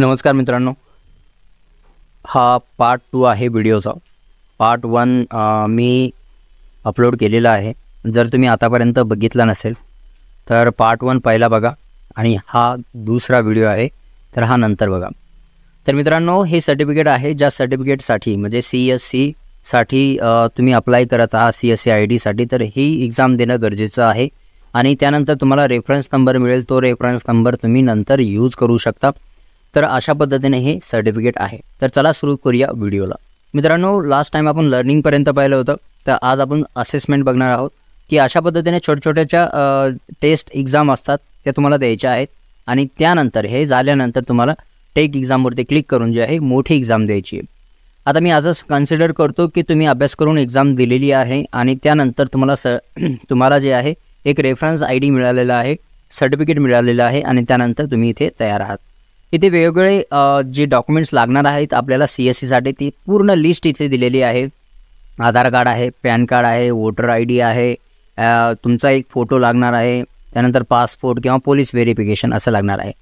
नमस्कार मित्रांनो हा पार्ट टू आहे व्हिडिओचा पार्ट वन मी अपलोड केलेला आहे जर तुम्ही आतापर्यंत बघितला नसेल तर पार्ट वन पहिला बघा आणि हा दुसरा व्हिडिओ आहे तर हा नंतर बघा तर मित्रांनो हे सर्टिफिकेट आहे ज्या सर्टिफिकेटसाठी म्हणजे सी एस साठी तुम्ही अप्लाय करत आहात सी एस सी आय डीसाठी तर ही एक्झाम देणं गरजेचं आहे आणि त्यानंतर तुम्हाला रेफरन्स नंबर मिळेल तो रेफरन्स नंबर तुम्ही नंतर यूज करू शकता तर अशा पद्धतीने हे सर्टिफिकेट आहे तर चला सुरू करूया व्हिडिओला मित्रांनो लास्ट टाईम आपण लर्निंगपर्यंत पाहिलं होतं तर आज आपण असेसमेंट बघणार आहोत की अशा पद्धतीने छोट्या छोट्याच्या टेस्ट एक्झाम असतात त्या तुम्हाला द्यायच्या आहेत आणि त्यानंतर हे झाल्यानंतर तुम्हाला टेक एक्झामवरती क्लिक करून जे आहे मोठी एक्झाम द्यायची आहे आता मी असंच कन्सिडर करतो की तुम्ही अभ्यास करून एक्झाम दिलेली आहे आणि त्यानंतर तुम्हाला स तुम्हाला जे आहे एक रेफरन्स आय डी मिळालेला आहे सर्टिफिकेट मिळालेलं आहे आणि त्यानंतर तुम्ही इथे तयार आहात इथे वेगवेगळे जे डॉक्युमेंट्स लागणार आहेत आपल्याला सी एस सीसाठी ती पूर्ण लिस्ट इथे दिलेली आहे आधार कार्ड आहे पॅन कार्ड आहे वोटर आय डी आहे तुमचा एक फोटो लागणार आहे त्यानंतर पासपोर्ट किंवा पोलीस व्हेरिफिकेशन असं लागणार आहे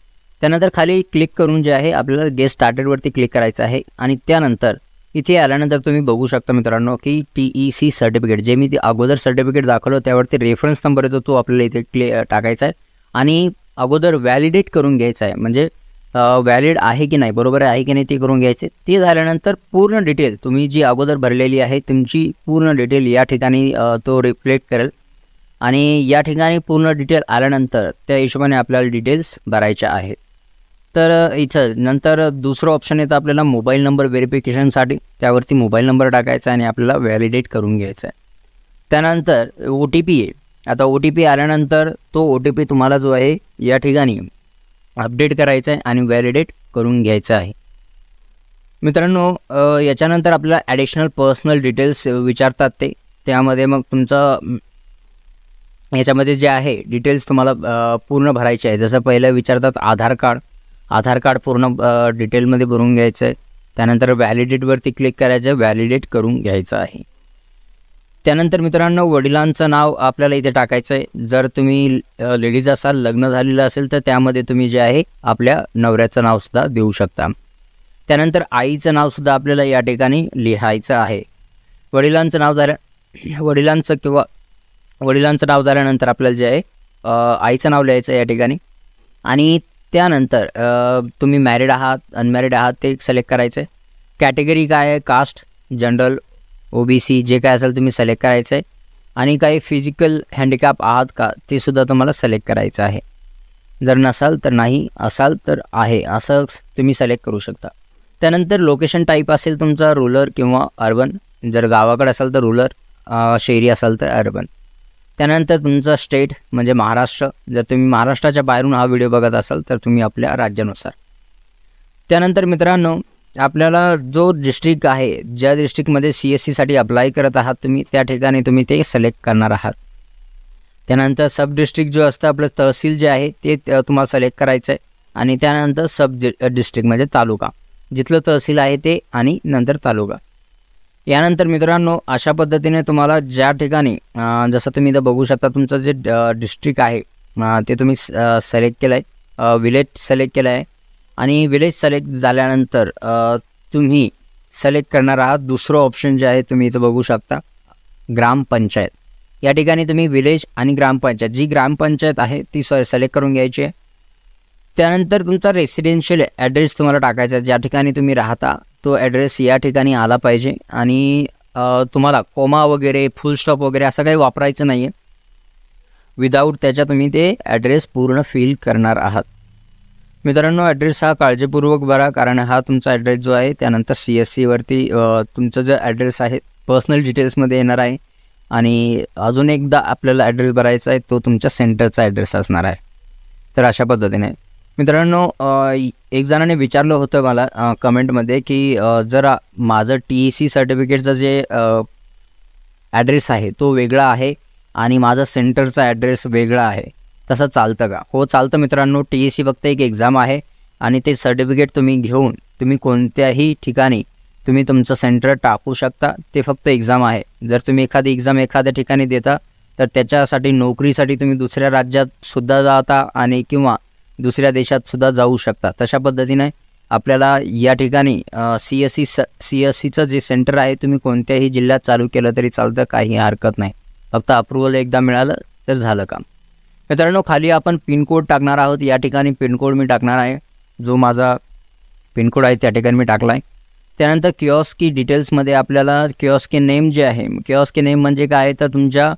त्यानंतर खाली क्लिक करून जे आहे आपल्याला गेस्ट स्टार्टेडवरती क्लिक करायचं आहे आणि त्यानंतर इथे आल्यानंतर तुम्ही बघू शकता मित्रांनो की टी ई सी सर्टिफिकेट जे मी ते अगोदर सर्टिफिकेट दाखवलं त्यावरती रेफरन्स नंबर येतो तो आपल्याला इथे क्ले टाकायचा आहे आणि अगोदर व्हॅलिडेट करून घ्यायचा आहे म्हणजे व्हॅलिड आहे की नाही बरोबर आहे की नाही ते करून घ्यायचे ते झाल्यानंतर पूर्ण डिटेल तुम्ही जी अगोदर भरलेली आहे तुमची पूर्ण डिटेल या ठिकाणी तो रिफ्लेक्ट करेल आणि या ठिकाणी पूर्ण डिटेल आल्यानंतर त्या हिशोबाने आपल्याला डिटेल्स भरायच्या आहेत तर इथं नंतर दुसरं ऑप्शन येतं आपल्याला मोबाईल नंबर व्हेरिफिकेशनसाठी त्यावरती मोबाईल नंबर टाकायचा आणि आपल्याला व्हॅलिडेट करून घ्यायचा आहे त्यानंतर ओ टी पी आहे आता ओ टी पी आल्यानंतर तो ओ टी पी तुम्हाला जो आहे या ठिकाणी अपडेट करायचं आहे आणि व्हॅलिडेट करून घ्यायचं आहे मित्रांनो याच्यानंतर आपल्याला ॲडिशनल पर्सनल डिटेल्स विचारतात ते त्यामध्ये मग तुमचं याच्यामध्ये जे आहे डिटेल्स तुम्हाला पूर्ण भरायचे आहे जसं पहिलं विचारतात आधार कार्ड आधार कार्ड पूर्ण डिटेलमध्ये भरून घ्यायचं आहे त्यानंतर व्हॅलिडेटवरती क्लिक करायचं आहे व्हॅलिडेट करून घ्यायचं आहे त्यानंतर मित्रांनो वडिलांचं नाव आपल्याला इथे टाकायचं आहे जर तुम्ही लेडीज असाल लग्न झालेलं असेल तर त्यामध्ये तुम्ही जे आहे आपल्या नवऱ्याचं नावसुद्धा देऊ शकता त्यानंतर आईचं नावसुद्धा आपल्याला या ठिकाणी लिहायचं आहे वडिलांचं नाव झाल्या वडिलांचं किंवा वडिलांचं नाव झाल्यानंतर आपल्याला जे आहे आईचं नाव लिहायचं या ठिकाणी आणि त्यानंतर तुम्ही मॅरिड आहात अनमॅरिड आहात ते सिलेक्ट करायचं आहे कॅटेगरी काय आहे caste general O B C जे काय असेल तुम्ही सिलेक्ट करायचं आहे आणि काही फिजिकल हँडिकॅप आहात का ते सुद्धा तुम्हाला सिलेक्ट करायचं आहे जर नसाल तर नाही असाल तर आहे असं तुम्ही सिलेक्ट करू शकता त्यानंतर लोकेशन टाईप असेल तुमचा रुलर किंवा अर्बन जर गावाकडे असाल तर रुलर शहरी असाल तर अर्बन त्यानंतर तुमचा स्टेट म्हणजे महाराष्ट्र जर तुम्ही महाराष्ट्राच्या बाहेरून हा व्हिडिओ बघत असाल तर तुम्ही आपल्या राज्यानुसार त्यानंतर मित्रांनो आपल्याला जो डिस्ट्रिक्ट आहे ज्या डिस्ट्रिक्टमध्ये सी एस सीसाठी अप्लाय करत आहात तुम्ही त्या ठिकाणी तुम्ही ते सिलेक्ट करणार आहात त्यानंतर सब डिस्ट्रिक्ट जो असतं आपलं तहसील जे आहे ते तुम्हाला सिलेक्ट करायचं आहे आणि त्यानंतर सब डिस्ट्रिक्ट म्हणजे तालुका जिथलं तहसील आहे ते आणि नंतर तालुका यानंतर मित्रांनो अशा पद्धतीने तुम्हाला ज्या ठिकाणी जसं तुम्ही इथं बघू शकता तुमचं जे डिस्ट्रिक्ट आहे ते तुम्ही सिलेक्ट केलं आहे विलेज सिलेक्ट केलं आहे आणि विलेज सिलेक्ट झाल्यानंतर तुम्ही सिलेक्ट करणार आहात दुसरं ऑप्शन जे आहे तुम्ही इथं बघू शकता ग्रामपंचायत या ठिकाणी तुम्ही विलेज आणि ग्रामपंचायत जी ग्रामपंचायत आहे ती स सिलेक्ट करून घ्यायची आहे त्यानंतर तुमचा रेसिडेन्शियल ॲड्रेस तुम्हाला टाकायचा आहे ज्या ठिकाणी तुम्ही राहता तो ॲड्रेस या ठिकाणी आला पाहिजे आणि तुम्हाला कोमा वगैरे फुल स्टॉप वगैरे असं काही वापरायचं नाही आहे विदाऊट त्याच्या तुम्ही ते ॲड्रेस पूर्ण फिल करणार आहात मित्रांनो ॲड्रेस हा काळजीपूर्वक बरा कारण हा तुमचा ॲड्रेस जो आहे त्यानंतर सी एस सीवरती तुमचं जो ॲड्रेस आहे पर्सनल डिटेल्समध्ये येणार आहे आणि अजून एकदा आपल्याला ॲड्रेस भरायचा आहे तो तुमच्या सेंटरचा ॲड्रेस असणार आहे तर अशा पद्धतीने मित्रांनो एक जणाने विचारलं होतं मला कमेंटमध्ये की जर माझं टी ई सी सर्टिफिकेटचं जे ॲड्रेस आहे तो वेगळा आहे आणि माझा सेंटरचा ॲड्रेस वेगळा आहे तसं चालतं का हो चालतं मित्रांनो टी एस सी फक्त एक एक्झाम आहे आणि ते सर्टिफिकेट तुम्ही घेऊन तुम्ही कोणत्याही ठिकाणी तुम्ही तुमचं सेंटर टाकू शकता ते फक्त एक्झाम आहे जर तुम्ही एखादी एक्झाम एखाद्या ठिकाणी देता तर त्याच्यासाठी नोकरीसाठी तुम्ही दुसऱ्या राज्यातसुद्धा जाता आणि किंवा दुसऱ्या देशातसुद्धा जाऊ शकता तशा पद्धतीने आपल्याला या ठिकाणी सी एस सी स सी एस सीचं जे सेंटर आहे तुम्ही कोणत्याही जिल्ह्यात चालू केलं तरी चालतं काही हरकत नाही फक्त अप्रुव्हल एकदा मिळालं तर झालं काम मित्रांनो खाली आपण पिनकोड टाकणार आहोत या ठिकाणी पिनकोड मी टाकणार आहे जो माझा पिनकोड आहे त्या ठिकाणी मी टाकला आहे त्यानंतर किओस्की डिटेल्समध्ये आपल्याला किओस्की नेम जे आहे के नेम म्हणजे काय तर तुमच्या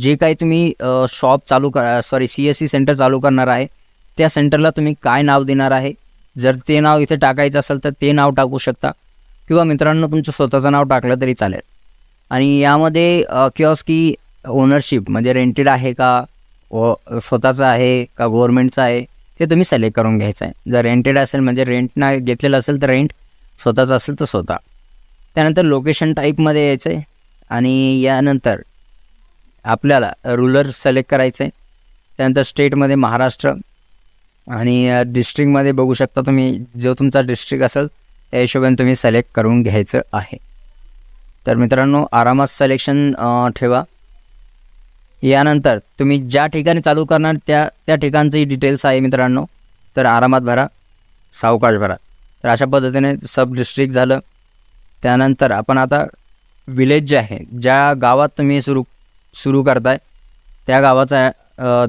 जे काही तुम्ही शॉप चालू करा sorry C S C centre चालू करणार आहे त्या सेंटरला तुम्ही काय नाव देणार आहे जर ते नाव इथे टाकायचं असेल तर ते नाव टाकू शकता किंवा मित्रांनो तुमचं स्वतःचं नाव टाकलं तरी चालेल आणि यामध्ये की ओनरशिप म्हणजे रेंटेड आहे का व स्वतःचा आहे का गव्हर्मेंटचं आहे ते तुम्ही सिलेक्ट करून घ्यायचं आहे जर रेंटेड असेल म्हणजे रेंट नाही घेतलेलं असेल तर रेंट स्वतःचा असेल तर स्वतः त्यानंतर लोकेशन टाईपमध्ये यायचं आहे आणि यानंतर आपल्याला रुलर सिलेक्ट करायचं आहे त्यानंतर स्टेटमध्ये महाराष्ट्र आणि डिस्ट्रिक्टमध्ये बघू शकता तुम्ही जो तुमचा डिस्ट्रिक्ट असेल त्या हिशोबाने तुम्ही सिलेक्ट करून घ्यायचं आहे तर मित्रांनो आरामात सिलेक्शन ठेवा यानंतर तुम्ही ज्या ठिकाणी चालू करणार त्या त्या ठिकाणचंही डिटेल्स आहे मित्रांनो तर आरामात भरा सावकाश भरा तर अशा पद्धतीने सब डिस्ट्रिक्ट झालं त्यानंतर आपण आता विलेज जे आहे ज्या गावात तुम्ही सुरू सुरू करताय त्या गावाचा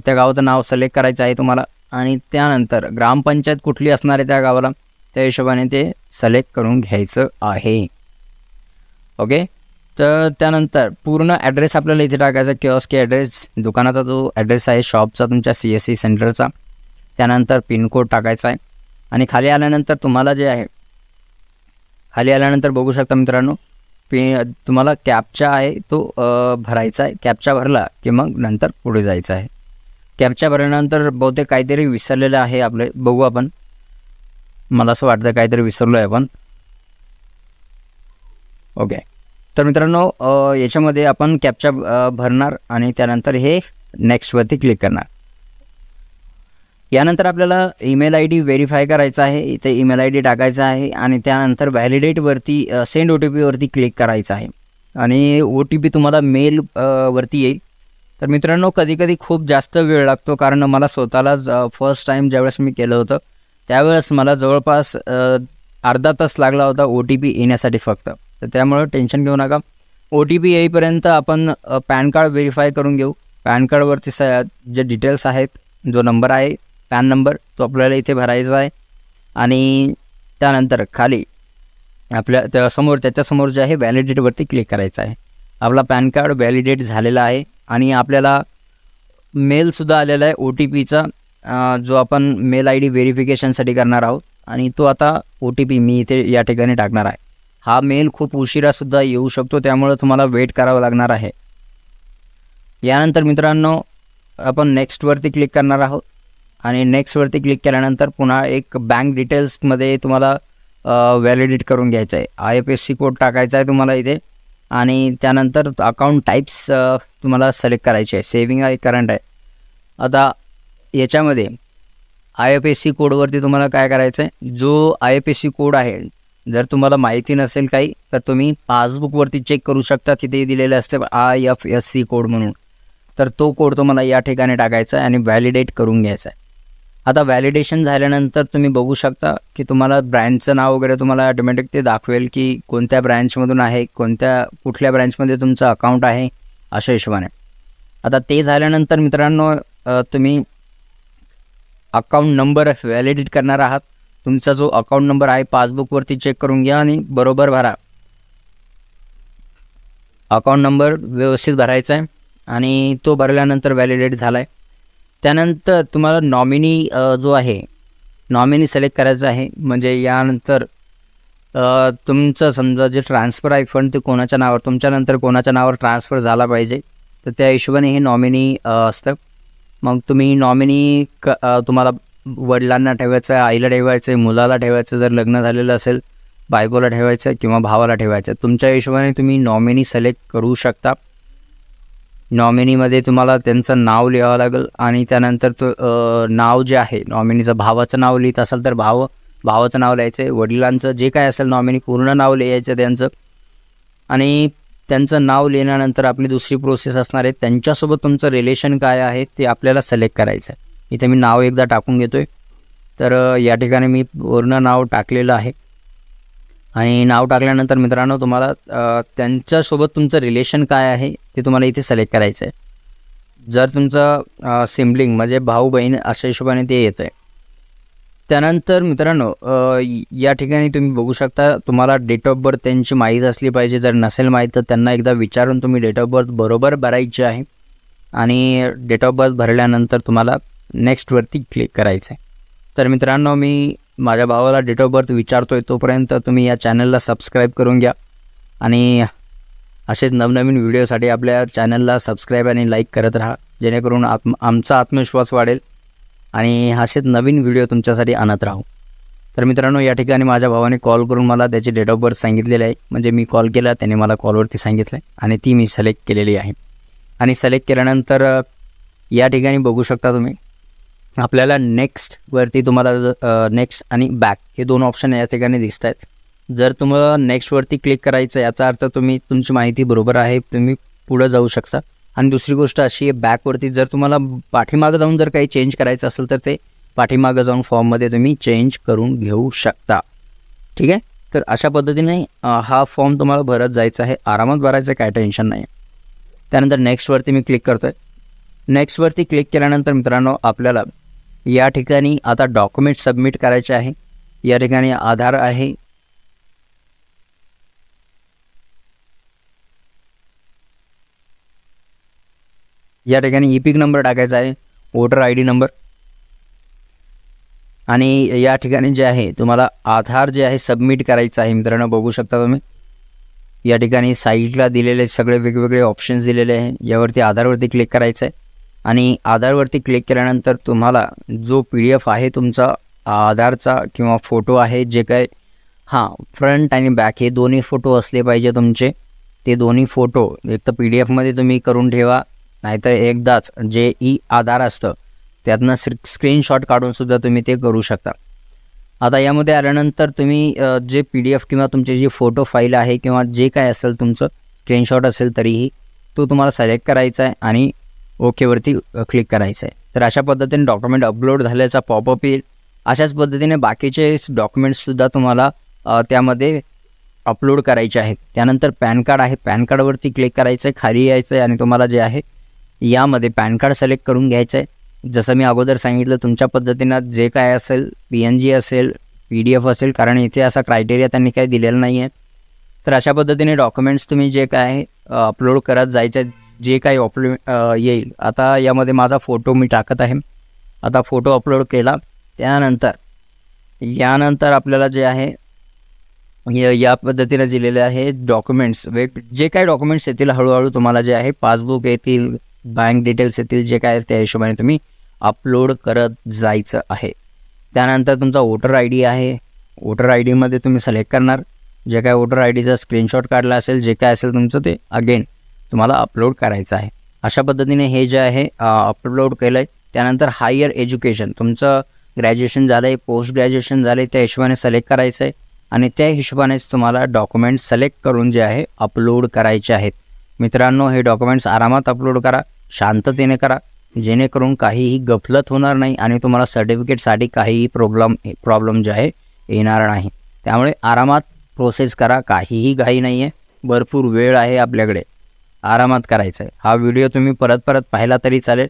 त्या गावाचं नाव सिलेक्ट करायचं आहे तुम्हाला आणि त्यानंतर ग्रामपंचायत कुठली असणार आहे त्या गावाला त्या हिशोबाने ते सिलेक्ट करून घ्यायचं आहे ओके तर त्यानंतर पूर्ण ॲड्रेस आपल्याला इथे टाकायचा किंवा की ॲड्रेस दुकानाचा जो ॲड्रेस आहे शॉपचा तुमच्या सी एस सी सेंटरचा त्यानंतर पिनकोड टाकायचा आहे आणि खाली आल्यानंतर तुम्हाला जे आहे खाली आल्यानंतर बघू शकता मित्रांनो पी तुम्हाला कॅबचा आहे तो भरायचा आहे कॅपचा भरला की मग नंतर पुढे जायचं आहे कॅबच्या भरल्यानंतर बहुतेक काहीतरी विसरलेलं आहे आपले बघू आपण मला असं वाटतं काहीतरी विसरलो आहे आपण ओके तर मित्रांनो याच्यामध्ये आपण कॅप्चा भरणार आणि त्यानंतर हे नेक्स्टवरती क्लिक करणार यानंतर आपल्याला ईमेल आय डी व्हेरीफाय करायचा आहे इथे ईमेल आय डी टाकायचा आहे आणि त्यानंतर व्हॅलिडेटवरती सेंड ओ टी पीवरती क्लिक करायचं आहे आणि ओ टी पी तुम्हाला मेल वरती येईल तर मित्रांनो कधीकधी खूप जास्त वेळ लागतो कारण मला स्वतःलाच फर्स्ट टाईम ज्यावेळेस मी केलं होतं त्यावेळेस मला जवळपास अर्धा तास लागला होता ओ टी पी येण्यासाठी फक्त तर त्यामुळं टेन्शन घेऊ नका ओ टी पी येईपर्यंत आपण पॅन कार्ड व्हेरीफाय करून घेऊ पॅन कार्डवरती स जे डिटेल्स आहेत जो नंबर आहे पॅन नंबर तो आपल्याला इथे भरायचा आहे आणि त्यानंतर खाली आपल्या त्या समोर त्याच्यासमोर जे आहे व्हॅलिडेटवरती क्लिक करायचं आहे आपला पॅन कार्ड व्हॅलिडेट झालेला आहे आणि आपल्याला मेलसुद्धा आलेला आहे ओ टी पीचा जो आपण मेल आय डी व्हेरिफिकेशनसाठी करणार आहोत आणि तो आता ओ टी पी मी इथे या ठिकाणी टाकणार आहे हा मेल खूप उशिरासुद्धा येऊ शकतो त्यामुळं तुम्हाला वेट करावं लागणार आहे यानंतर मित्रांनो आपण नेक्स्टवरती क्लिक करणार आहोत आणि नेक्स्टवरती क्लिक केल्यानंतर पुन्हा एक बँक डिटेल्समध्ये तुम्हाला व्हॅलिडेट करून घ्यायचं आहे I F S C code टाकायचा आहे तुम्हाला इथे आणि त्यानंतर अकाउंट टाईप्स तुम्हाला सिलेक्ट करायचे आहे सेविंग आहे करंट आहे आता याच्यामध्ये आय एफ एस सी कोडवरती तुम्हाला काय करायचं आहे जो I F S C code आहे जर तुम्हाला माहिती नसेल काही तर तुम्ही पासबुकवरती चेक करू शकता तिथे दिलेलं असते I F S C code म्हणून तर तो कोड तुम्हाला या ठिकाणी टाकायचा आहे आणि व्हॅलिडेट करून घ्यायचा आहे आता व्हॅलिडेशन झाल्यानंतर तुम्ही बघू शकता की तुम्हाला ब्रँचचं नाव वगैरे तुम्हाला ऑटोमॅटिक ते दाखवेल की कोणत्या ब्रँचमधून आहे कोणत्या कुठल्या ब्रँचमध्ये तुमचं अकाउंट आहे अशा हिशोबाने आता ते झाल्यानंतर मित्रांनो तुम्ही अकाउंट नंबर व्हॅलिडेट करणार आहात तुमचा जो अकाउंट नंबर आहे पासबुकवरती चेक करून घ्या आणि बरोबर भरा अकाउंट नंबर व्यवस्थित भरायचा आहे आणि तो भरल्यानंतर व्हॅलिडेट झाला आहे त्यानंतर तुम्हाला नॉमिनी जो आहे नॉमिनी सिलेक्ट करायचा आहे म्हणजे यानंतर तुमचं समजा जे ट्रान्सफर आहे फंड ते कोणाच्या नावावर तुमच्यानंतर कोणाच्या नावावर ट्रान्सफर झाला पाहिजे तर त्या हिशोबाने हे नॉमिनी असतं मग तुम्ही नॉमिनी क तुम्हाला वडिलांना ठेवायचं आहे आईला ठेवायचं आहे मुलाला ठेवायचं जर लग्न झालेलं असेल बायकोला ठेवायचं आहे किंवा भावाला ठेवायचं आहे तुमच्या हिशोबाने तुम्ही नॉमिनी सिलेक्ट करू शकता नॉमिनीमध्ये तुम्हाला त्यांचं नाव लिहावं लागेल आणि त्यानंतर तो नाव जे आहे नॉमिनीचं भावाचं नाव लिहित असेल तर भाव भावाचं नाव लिहायचं आहे वडिलांचं जे काय असेल नॉमिनी पूर्ण नाव लिहायचं त्यांचं आणि त्यांचं नाव लिहिल्यानंतर आपली दुसरी प्रोसेस असणार आहे त्यांच्यासोबत तुमचं रिलेशन काय आहे ते आपल्याला सिलेक्ट करायचं आहे इथे मी नाव एकदा टाकून घेतो आहे तर या ठिकाणी मी पूर्ण नाव टाकलेलं आहे आणि नाव टाकल्यानंतर मित्रांनो तुम्हाला त्यांच्यासोबत तुमचं रिलेशन काय आहे ते तुम्हाला इथे सिलेक्ट करायचं आहे जर तुमचं सिम्बलिंग म्हणजे भाऊ बहीण अशा हिशोबाने ते येतं आहे त्यानंतर मित्रांनो या ठिकाणी तुम्ही बघू शकता तुम्हाला डेट ऑफ बर्थ त्यांची माहीत असली पाहिजे जर नसेल माहीत तर त्यांना एकदा विचारून तुम्ही डेट ऑफ बर्थ बरोबर भरायची आहे आणि डेट ऑफ बर्थ भरल्यानंतर तुम्हाला नेक्स्टवरती क्लिक करायचं आहे तर मित्रांनो मी माझ्या भावाला डेट ऑफ बर्थ विचारतो आहे तोपर्यंत तुम्ही या चॅनलला सबस्क्राईब करून घ्या आणि असेच नवनवीन व्हिडिओसाठी आपल्या चॅनलला सबस्क्राईब आणि लाईक करत राहा जेणेकरून आत्म आमचा आत्मविश्वास वाढेल आणि असेच नवीन व्हिडिओ तुमच्यासाठी आणत राहू तर मित्रांनो या ठिकाणी माझ्या भावाने कॉल करून मला त्याची डेट ऑफ बर्थ सांगितलेली आहे म्हणजे मी कॉल केला त्याने मला कॉलवरती सांगितलं आहे आणि ती मी सिलेक्ट केलेली आहे आणि सिलेक्ट केल्यानंतर या ठिकाणी बघू शकता तुम्ही आपल्याला नेक्स्ट वरती तुम्हाला नेक्स्ट आणि बॅक हे दोन ऑप्शन या ठिकाणी दिसत आहेत जर तुम्हाला नेक्स्टवरती क्लिक करायचं याचा अर्थ तुम्ही तुमची माहिती बरोबर आहे तुम्ही पुढं जाऊ शकता आणि दुसरी गोष्ट अशी आहे बॅकवरती जर तुम्हाला पाठीमागं जाऊन जर काही चेंज करायचं असेल तर ते पाठीमागं जाऊन फॉर्ममध्ये तुम्ही चेंज करून घेऊ शकता ठीक आहे तर अशा पद्धतीने हा फॉर्म तुम्हाला भरत जायचा आहे आरामात भरायचं काय टेन्शन नाही त्यानंतर नेक्स्टवरती मी क्लिक करतो आहे नेक्स्टवरती क्लिक केल्यानंतर मित्रांनो आपल्याला या ठिकाणी आता डॉक्युमेंट सबमिट करायचे आहे या ठिकाणी आधार आहे या ठिकाणी ई पीक नंबर टाकायचा आहे वोटर आय डी नंबर आणि या ठिकाणी जे आहे तुम्हाला आधार जे आहे सबमिट करायचं आहे मित्रांनो बघू शकता तुम्ही या ठिकाणी साईडला दिलेले सगळे वेगवेगळे ऑप्शन्स दिलेले आहे यावरती आधारवरती क्लिक करायचं आहे आणि आधारवरती क्लिक केल्यानंतर तुम्हाला जो पी डी एफ आहे तुमचा आधारचा किंवा फोटो आहे जे काय हां फ्रंट आणि बॅक हे दोन्ही फोटो असले पाहिजे तुमचे ते दोन्ही फोटो एक तर पी डी एफमध्ये तुम्ही करून ठेवा नाहीतर एकदाच जे ई आधार असतं त्यातनं स्क्रीनशॉट काढूनसुद्धा तुम्ही ते करू शकता आता यामध्ये आल्यानंतर तुम्ही जे पी डी एफ किंवा तुमची जी फोटो फाईल आहे किंवा जे काय असेल तुमचं स्क्रीनशॉट असेल तरीही तो तुम्हाला सिलेक्ट करायचा आहे आणि ओकेवरती क्लिक करायचं आहे तर अशा पद्धतीने डॉक्युमेंट अपलोड झाल्याचा पॉपअप येईल अशाच पद्धतीने बाकीचे डॉक्युमेंट्ससुद्धा तुम्हाला त्यामध्ये अपलोड करायचे आहेत त्यानंतर पॅन कार्ड आहे पॅन कार्डवरती क्लिक करायचं आहे खाली यायचं आहे आणि तुम्हाला जे आहे यामध्ये पॅन कार्ड सिलेक्ट करून घ्यायचं आहे जसं मी अगोदर सांगितलं तुमच्या पद्धतीनं जे काय असेल पी एन जी असेल पी डी एफ असेल कारण इथे असा क्रायटेरिया त्यांनी काही दिलेला नाही आहे तर अशा पद्धतीने डॉक्युमेंट्स तुम्ही जे काय अपलोड करत आहे जे काही ऑपलो येईल आता यामध्ये माझा फोटो मी टाकत आहे आता फोटो अपलोड केला त्यानंतर यानंतर आपल्याला जे आहे या पद्धतीने दिलेले आहे डॉक्युमेंट्स वेग जे काही डॉक्युमेंट्स येतील हळूहळू तुम्हाला जे आहे पासबुक येतील बँक डिटेल्स येतील जे काय त्या हिशोबाने तुम्ही अपलोड करत जायचं आहे त्यानंतर तुमचा वोटर आय डी आहे वोटर आय डीमध्ये तुम्ही सिलेक्ट करणार जे काय वोटर आय डीचा स्क्रीनशॉट काढला असेल जे काय असेल तुमचं ते अगेन तुम्हाला अपलोड करायचं आहे अशा पद्धतीने हे जे आहे अपलोड केलं आहे त्यानंतर हायर एज्युकेशन तुमचं ग्रॅज्युएशन झालं आहे पोस्ट ग्रॅज्युएशन झालं आहे त्या हिशोबाने सिलेक्ट करायचं आहे आणि त्या हिशोबानेच तुम्हाला डॉक्युमेंट सिलेक्ट करून जे आहे अपलोड करायचे आहेत मित्रांनो हे डॉक्युमेंट्स आरामात अपलोड करा शांततेने करा जेणेकरून काहीही गफलत होणार नाही आणि तुम्हाला सर्टिफिकेटसाठी काहीही प्रॉब्लम प्रॉब्लेम जे आहे येणार नाही त्यामुळे आरामात प्रोसेस करा काहीही घाई नाही आहे भरपूर वेळ आहे आपल्याकडे आरामात करायचं आहे हा व्हिडिओ तुम्ही परत परत पाहिला तरी चालेल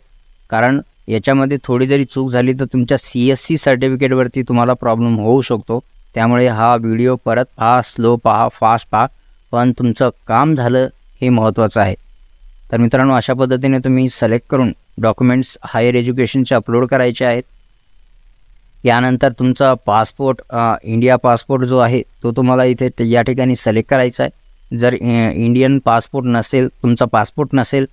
कारण याच्यामध्ये थोडी जरी चूक झाली तर तुमच्या सी एस सी सर्टिफिकेटवरती तुम्हाला प्रॉब्लेम होऊ शकतो त्यामुळे हा व्हिडिओ परत पहा स्लो पहा फास्ट पहा पण तुमचं काम झालं हे महत्त्वाचं आहे तर मित्रांनो अशा पद्धतीने तुम्ही सिलेक्ट करून डॉक्युमेंट्स हायर एज्युकेशनचे अपलोड करायचे आहेत यानंतर तुमचा पासपोर्ट इंडिया पासपोर्ट जो आहे तो तुम्हाला इथे या ठिकाणी सिलेक्ट करायचा आहे जर इंडियन पासपोर्ट नसेल तुमचा पासपोर्ट नसेल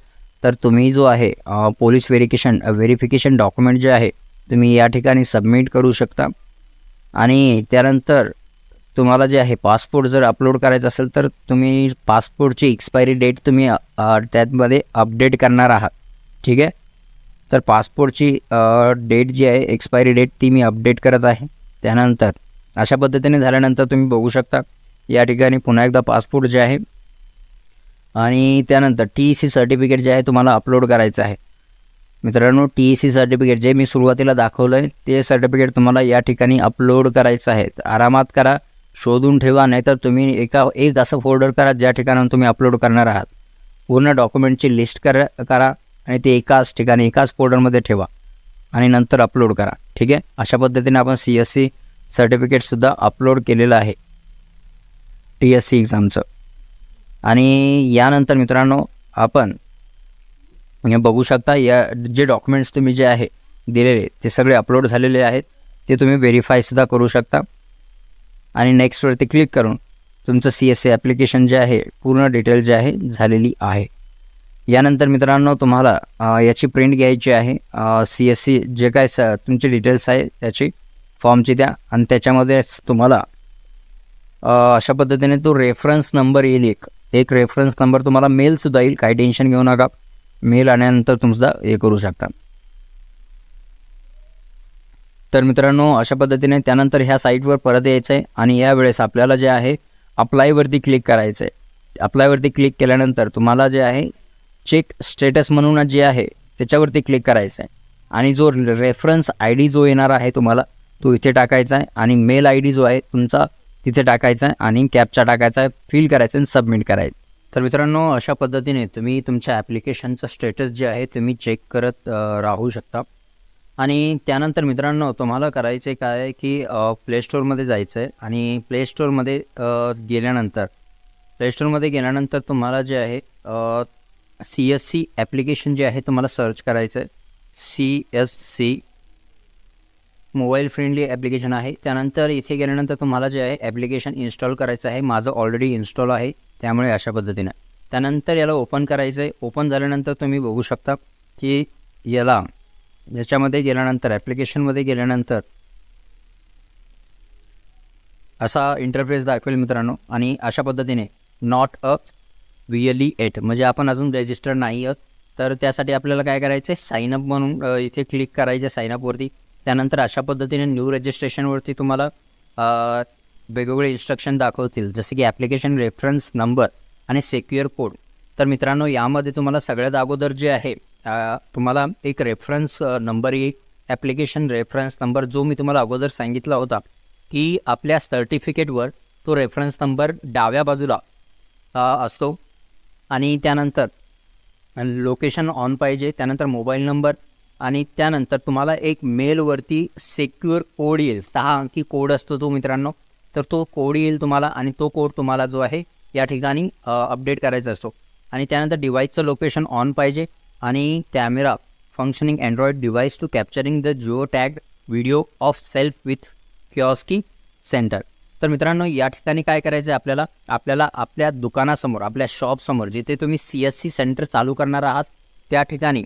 तर तुम्ही जो आहे पोलीस व्हेरिकेशन व्हेरिफिकेशन डॉक्युमेंट जे आहे तुम्ही या ठिकाणी सबमिट करू शकता आणि त्यानंतर तुम्हाला जे आहे पासपोर्ट जर अपलोड करायचं असेल तर तुम्ही पासपोर्टची एक्सपायरी डेट तुम्ही त्यातमध्ये अपडेट करणार आहात ठीक आहे तर पासपोर्टची डेट जी आहे एक्सपायरी डेट ती मी अपडेट करत आहे त्यानंतर अशा पद्धतीने झाल्यानंतर तुम्ही बघू शकता या ठिकाणी पुन्हा एकदा पासपोर्ट जे आहे आणि त्यानंतर टी ई सी सर्टिफिकेट जे आहे तुम्हाला अपलोड करायचं आहे मित्रांनो टी ई सी सर्टिफिकेट जे मी सुरुवातीला दाखवलं आहे ते सर्टिफिकेट तुम्हाला या ठिकाणी अपलोड करायचं आहे आरामात करा शोधून ठेवा नाहीतर तुम्ही एका एक असं फोल्डर करा ज्या ठिकाणाहून तुम्ही अपलोड करणार आहात पूर्ण डॉक्युमेंटची लिस्ट करा करा आणि ते एकाच ठिकाणी एकाच फोल्डरमध्ये ठेवा आणि नंतर अपलोड करा ठीक आहे अशा पद्धतीने आपण सी एस सी सर्टिफिकेटसुद्धा अपलोड केलेलं आहे टी एस सी एक्झामचं आणि यानंतर मित्रांनो आपण म्हणजे बघू शकता या जे डॉक्युमेंट्स तुम्ही जे आहे दिलेले ते सगळे अपलोड झालेले आहेत ते तुम्ही व्हेरीफायसुद्धा करू शकता आणि नेक्स्टवरती क्लिक करून तुमचं सी एस ए ॲप्लिकेशन जे आहे पूर्ण डिटेल जे आहे झालेली आहे यानंतर मित्रांनो तुम्हाला याची प्रिंट घ्यायची आहे सी एस सी जे काय स तुमचे डिटेल्स आहे त्याची फॉर्मची द्या आणि त्याच्यामध्येच तुम्हाला अशा पद्धतीने तो रेफरन्स नंबर येईल एक एक रेफरन्स नंबर तुम्हाला मेल सुद्धा येईल काही टेन्शन घेऊ नका मेल आल्यानंतर तुमसुद्धा हे करू शकता तर मित्रांनो अशा पद्धतीने त्यानंतर ह्या साईटवर परत यायचं आहे आणि यावेळेस आपल्याला जे आहे अप्लायवरती क्लिक करायचं आहे अप्लायवरती क्लिक केल्यानंतर तुम्हाला जे आहे चेक स्टेटस म्हणून जे आहे त्याच्यावरती क्लिक करायचं आहे आणि जो रेफरन्स आय डी जो येणार आहे तुम्हाला तो इथे टाकायचा आहे आणि मेल आय डी जो आहे तुमचा तिथे टाकायचं आहे आणि कॅपचा टाकायचा आहे फिल करायचं आणि सबमिट करायचं तर मित्रांनो अशा पद्धतीने तुम्ही तुमच्या ॲप्लिकेशनचं स्टेटस जे आहे तुम्ही चेक करत राहू शकता आणि त्यानंतर मित्रांनो तुम्हाला करायचं काय की प्लेस्टोरमध्ये जायचं आहे आणि प्लेस्टोरमध्ये गेल्यानंतर स्टोअरमध्ये गेल्यानंतर तुम्हाला जे आहे सी एस सी ॲप्लिकेशन जे आहे तुम्हाला सर्च करायचं आहे C S C mobile friendly application आहे त्यानंतर इथे गेल्यानंतर तुम्हाला जे आहे ॲप्लिकेशन इन्स्टॉल करायचं आहे माझं ऑलरेडी इन्स्टॉल आहे त्यामुळे अशा पद्धतीनं त्यानंतर याला ओपन करायचं आहे ओपन झाल्यानंतर तुम्ही बघू शकता की याला याच्यामध्ये गेल्यानंतर ॲप्लिकेशनमध्ये गेल्यानंतर असा इंटरफेस दाखवेल मित्रांनो आणि अशा पद्धतीने नॉट अ व्हीएली एट म्हणजे आपण अजून रजिस्टर नाही आहोत तर त्यासाठी आपल्याला काय करायचं आहे साईनअप म्हणून इथे क्लिक करायचं आहे साईनअपवरती त्यानंतर अशा पद्धतीने न्यू रजिस्ट्रेशनवरती तुम्हाला वेगवेगळे इन्स्ट्रक्शन दाखवतील जसे की ॲप्लिकेशन रेफरन्स नंबर आणि सेक्युअर कोड तर मित्रांनो यामध्ये तुम्हाला सगळ्यात अगोदर जे आहे तुम्हाला एक रेफरन्स नंबर एक ॲप्लिकेशन रेफरन्स नंबर जो मी तुम्हाला अगोदर सांगितला होता की आपल्या सर्टिफिकेटवर तो रेफरन्स नंबर डाव्या बाजूला असतो आणि त्यानंतर लोकेशन ऑन पाहिजे त्यानंतर मोबाईल नंबर आणि त्यानंतर तुम्हाला एक मेलवरती सेक्युअर कोड येईल सहा अंकी कोड असतो तो मित्रांनो तर तो कोड येईल तुम्हाला आणि तो कोड तुम्हाला जो आहे या ठिकाणी अपडेट करायचा असतो आणि त्यानंतर डिवाईसचं लोकेशन ऑन पाहिजे आणि camera functioning android device to capturing the geo tag video of self with kiosk centre तर मित्रांनो या ठिकाणी काय करायचं आहे आपल्याला आपल्याला आपल्या दुकानासमोर आपल्या शॉपसमोर जिथे तुम्ही सी एस सी सेंटर चालू करणार आहात त्या ठिकाणी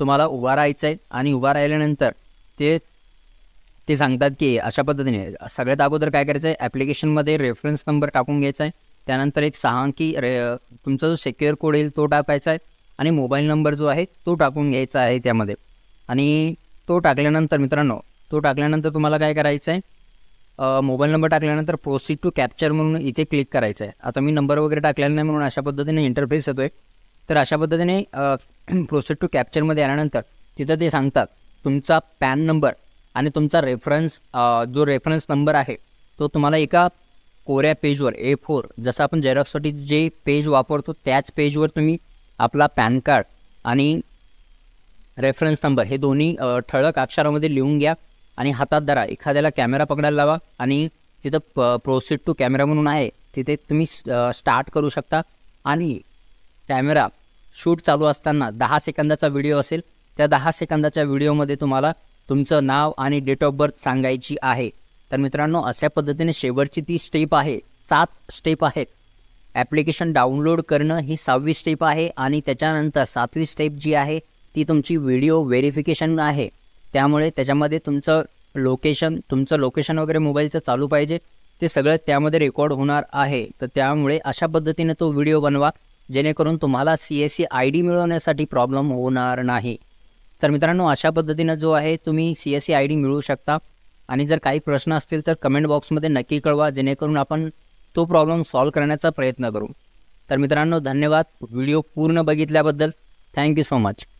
तुम्हाला उभा राहायचं आहे आणि उभा राहिल्यानंतर ते ते सांगतात की अशा पद्धतीने सगळ्यात अगोदर काय करायचं आहे ॲप्लिकेशनमध्ये रेफरन्स नंबर टाकून घ्यायचा आहे त्यानंतर एक सहा अंकी रे तुमचा जो सेक्युअर कोड येईल तो टाकायचा आहे आणि मोबाईल नंबर जो आहे तो टाकून घ्यायचा आहे त्यामध्ये आणि तो टाकल्यानंतर मित्रांनो तो टाकल्यानंतर तुम्हाला काय करायचं आहे मोबाईल नंबर टाकल्यानंतर प्रोसीड टू कॅप्चर म्हणून इथे क्लिक करायचं आहे आता मी नंबर वगैरे टाकलेला नाही म्हणून अशा पद्धतीने इंटरफेस येतो आहे तर अशा पद्धतीने प्रोसेस टू कॅप्चरमध्ये आल्यानंतर तिथं ते सांगतात तुमचा पॅन नंबर आणि तुमचा रेफरन्स जो रेफरन्स नंबर आहे तो तुम्हाला एका कोऱ्या पेजवर ए फोर जसं आपण जेरॉक्ससाठी जे पेज वापरतो त्याच पेजवर तुम्ही आपला पॅन कार्ड आणि रेफरन्स नंबर हे दोन्ही ठळक अक्षरामध्ये लिहून घ्या आणि हातात धरा एखाद्याला कॅमेरा पकडायला लावा आणि तिथं प प्रोसीड टू कॅमेरा म्हणून आहे तिथे तुम्ही स्टार्ट करू शकता आणि कॅमेरा शूट चालू असताना दहा सेकंदाचा व्हिडिओ असेल त्या दहा सेकंदाच्या व्हिडिओमध्ये तुम्हाला तुमचं नाव आणि डेट ऑफ बर्थ सांगायची आहे तर मित्रांनो अशा पद्धतीने शेवटची ती स्टेप आहे सात स्टेप आहेत ॲप्लिकेशन डाउनलोड करणं ही सहावी स्टेप आहे आणि त्याच्यानंतर सातवी स्टेप जी आहे ती तुमची व्हिडिओ व्हेरिफिकेशन आहे त्यामुळे त्याच्यामध्ये तुमचं लोकेशन तुमचं लोकेशन वगैरे मोबाईलचं चालू पाहिजे ते सगळं त्यामध्ये रेकॉर्ड होणार आहे तर त्यामुळे अशा पद्धतीने तो व्हिडिओ बनवा जेणेकरून तुम्हाला C S C I D मिळवण्यासाठी प्रॉब्लेम होणार नाही तर मित्रांनो अशा पद्धतीनं जो आहे तुम्ही C S C I D मिळवू शकता आणि जर काही प्रश्न असतील तर कमेंट बॉक्समध्ये नक्की कळवा जेणेकरून आपण तो प्रॉब्लेम सॉल्व करण्याचा प्रयत्न करू तर मित्रांनो धन्यवाद व्हिडिओ पूर्ण बघितल्याबद्दल थँक्यू सो मच